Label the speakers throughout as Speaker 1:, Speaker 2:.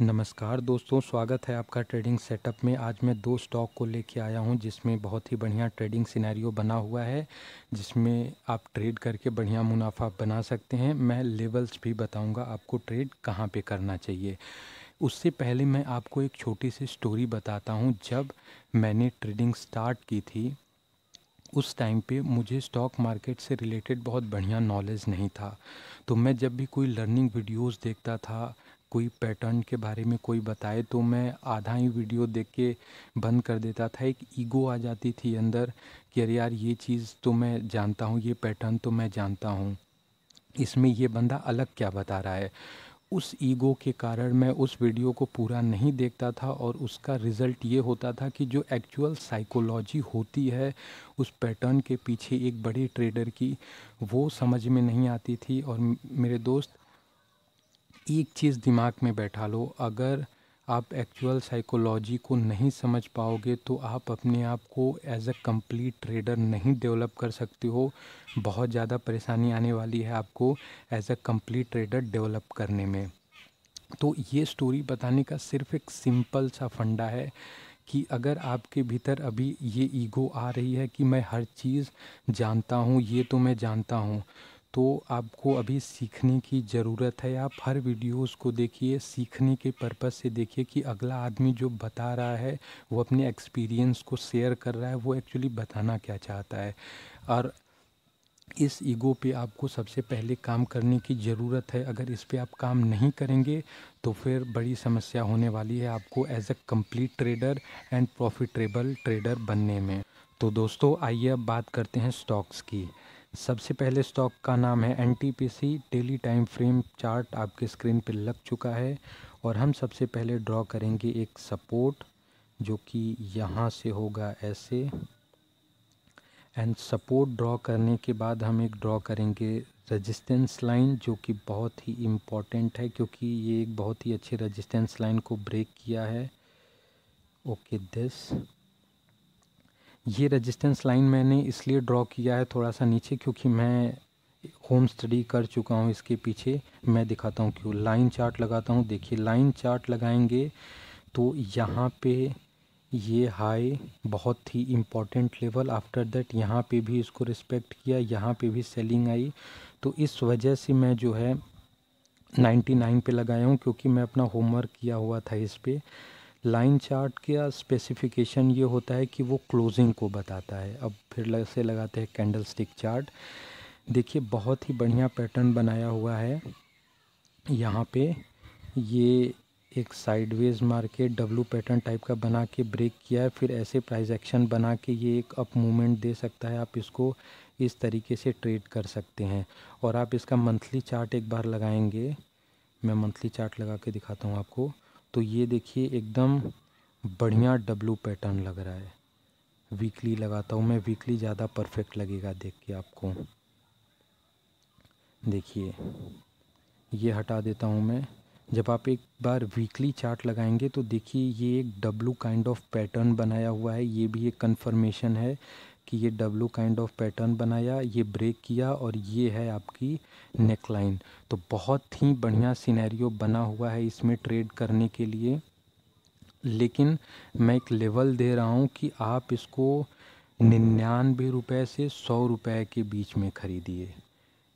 Speaker 1: नमस्कार दोस्तों स्वागत है आपका ट्रेडिंग सेटअप में आज मैं दो स्टॉक को लेके आया हूं जिसमें बहुत ही बढ़िया ट्रेडिंग सिनेरियो बना हुआ है जिसमें आप ट्रेड करके बढ़िया मुनाफा बना सकते हैं मैं लेवल्स भी बताऊंगा आपको ट्रेड कहां पे करना चाहिए उससे पहले मैं आपको एक छोटी सी स्टोरी बताता हूँ जब मैंने ट्रेडिंग स्टार्ट की थी उस टाइम पे मुझे स्टॉक मार्केट से रिलेटेड बहुत बढ़िया नॉलेज नहीं था तो मैं जब भी कोई लर्निंग वीडियोस देखता था कोई पैटर्न के बारे में कोई बताए तो मैं आधा ही वीडियो देख के बंद कर देता था एक ईगो आ जाती थी अंदर कि अरे यार ये चीज़ तो मैं जानता हूँ ये पैटर्न तो मैं जानता हूँ इसमें ये बंदा अलग क्या बता रहा है उस ईगो के कारण मैं उस वीडियो को पूरा नहीं देखता था और उसका रिज़ल्ट ये होता था कि जो एक्चुअल साइकोलॉजी होती है उस पैटर्न के पीछे एक बड़े ट्रेडर की वो समझ में नहीं आती थी और मेरे दोस्त एक चीज़ दिमाग में बैठा लो अगर आप एक्चुअल साइकोलॉजी को नहीं समझ पाओगे तो आप अपने आप को एज अ कंप्लीट ट्रेडर नहीं डेवलप कर सकते हो बहुत ज़्यादा परेशानी आने वाली है आपको as a complete trader develop करने में तो ये स्टोरी बताने का सिर्फ एक सिंपल सा फंडा है कि अगर आपके भीतर अभी ये ईगो आ रही है कि मैं हर चीज़ जानता हूँ ये तो मैं जानता हूँ तो आपको अभी सीखने की ज़रूरत है आप हर वीडियोस को देखिए सीखने के पर्पज़ से देखिए कि अगला आदमी जो बता रहा है वो अपने एक्सपीरियंस को शेयर कर रहा है वो एक्चुअली बताना क्या चाहता है और इस ईगो पे आपको सबसे पहले काम करने की ज़रूरत है अगर इस पे आप काम नहीं करेंगे तो फिर बड़ी समस्या होने वाली है आपको as a complete trader and profitable trader बनने में तो दोस्तों आइए अब बात करते हैं स्टॉक्स की सबसे पहले स्टॉक का नाम है एन डेली टाइम फ्रेम चार्ट आपके स्क्रीन पर लग चुका है और हम सबसे पहले ड्रॉ करेंगे एक सपोर्ट जो कि यहाँ से होगा ऐसे एंड सपोर्ट ड्रॉ करने के बाद हम एक ड्रॉ करेंगे रेजिस्टेंस लाइन जो कि बहुत ही इम्पॉर्टेंट है क्योंकि ये एक बहुत ही अच्छे रेजिस्टेंस लाइन को ब्रेक किया है ओके okay, दिस ये रेजिस्टेंस लाइन मैंने इसलिए ड्रॉ किया है थोड़ा सा नीचे क्योंकि मैं होम स्टडी कर चुका हूँ इसके पीछे मैं दिखाता हूँ क्यों लाइन चार्ट लगाता हूँ देखिए लाइन चार्ट लगाएंगे तो यहाँ पे ये हाई बहुत ही इम्पॉर्टेंट लेवल आफ्टर दैट यहाँ पे भी इसको रिस्पेक्ट किया यहाँ पे भी सेलिंग आई तो इस वजह से मैं जो है 99 पे लगाया हूँ क्योंकि मैं अपना होमवर्क किया हुआ था इस पर लाइन चार्ट का स्पेसिफिकेशन ये होता है कि वो क्लोजिंग को बताता है अब फिर लग से लगाते हैं कैंडल स्टिक चार्ट देखिए बहुत ही बढ़िया पैटर्न बनाया हुआ है यहाँ पे ये एक साइडवेज मार के डब्लू पैटर्न टाइप का बना के ब्रेक किया है फिर ऐसे प्राइस एक्शन बना के ये एक अप मूवमेंट दे सकता है आप इसको इस तरीके से ट्रेड कर सकते हैं और आप इसका मंथली चार्ट एक बार लगाएंगे मैं मंथली चार्ट लगा के दिखाता हूँ आपको तो ये देखिए एकदम बढ़िया डब्लू पैटर्न लग रहा है वीकली लगाता हूँ मैं वीकली ज़्यादा परफेक्ट लगेगा देख के आपको देखिए ये हटा देता हूँ मैं जब आप एक बार वीकली चार्ट लगाएंगे तो देखिए ये एक डब्लू काइंड ऑफ पैटर्न बनाया हुआ है ये भी एक कन्फर्मेशन है कि ये डब्लू काइंड ऑफ पैटर्न बनाया ये ब्रेक किया और ये है आपकी नेक लाइन तो बहुत ही बढ़िया सिनेरियो बना हुआ है इसमें ट्रेड करने के लिए लेकिन मैं एक लेवल दे रहा हूँ कि आप इसको निन्यानवे रुपये से सौ रुपये के बीच में ख़रीदिए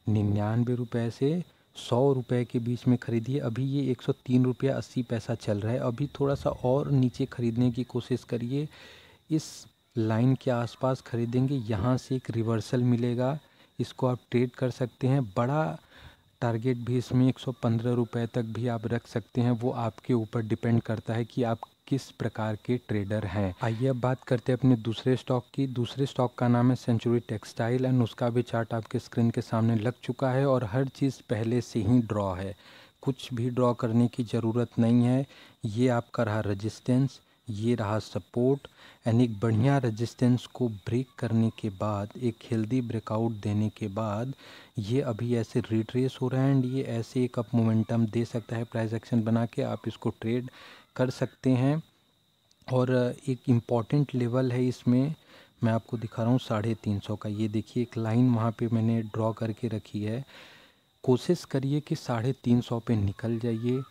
Speaker 1: निन्यानवे रुपये से सौ रुपये के बीच में ख़रीदिए अभी ये एक सौ तीन रुपया अस्सी पैसा चल रहा है अभी थोड़ा सा और नीचे ख़रीदने की कोशिश करिए इस लाइन के आसपास ख़रीदेंगे यहाँ से एक रिवर्सल मिलेगा इसको आप ट्रेड कर सकते हैं बड़ा टारगेट भी इसमें एक सौ तक भी आप रख सकते हैं वो आपके ऊपर डिपेंड करता है कि आप किस प्रकार के ट्रेडर हैं आइए अब बात करते हैं अपने दूसरे स्टॉक की दूसरे स्टॉक का नाम है सेंचुरी टेक्सटाइल एंड उसका भी चार्ट आपके स्क्रीन के सामने लग चुका है और हर चीज़ पहले से ही ड्रॉ है कुछ भी ड्रॉ करने की ज़रूरत नहीं है ये आपका रहा रजिस्टेंस ये रहा सपोर्ट एंड एक बढ़िया रेजिस्टेंस को ब्रेक करने के बाद एक हेल्दी ब्रेकआउट देने के बाद ये अभी ऐसे रिट्रेस हो रहा है एंड ये ऐसे एक अप मोमेंटम दे सकता है प्राइस एक्शन बना के आप इसको ट्रेड कर सकते हैं और एक इम्पॉर्टेंट लेवल है इसमें मैं आपको दिखा रहा हूँ साढ़े तीन सौ का ये देखिए एक लाइन वहाँ पे मैंने ड्रॉ करके रखी है कोशिश करिए कि साढ़े तीन सौ पर निकल जाइए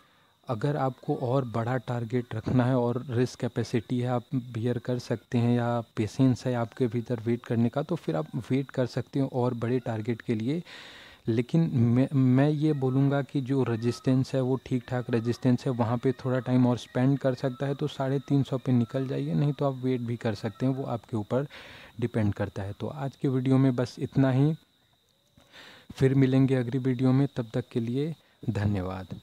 Speaker 1: अगर आपको और बड़ा टारगेट रखना है और रिस्क कैपेसिटी है आप बियर कर सकते हैं या पेशेंस है आपके भीतर वेट करने का तो फिर आप वेट कर सकते हो और बड़े टारगेट के लिए लेकिन मैं मैं ये बोलूँगा कि जो रेजिस्टेंस है वो ठीक ठाक रेजिस्टेंस है वहाँ पे थोड़ा टाइम और स्पेंड कर सकता है तो साढ़े तीन सौ पर निकल जाइए नहीं तो आप वेट भी कर सकते हैं वो आपके ऊपर डिपेंड करता है तो आज के वीडियो में बस इतना ही फिर मिलेंगे अगली वीडियो में तब तक के लिए धन्यवाद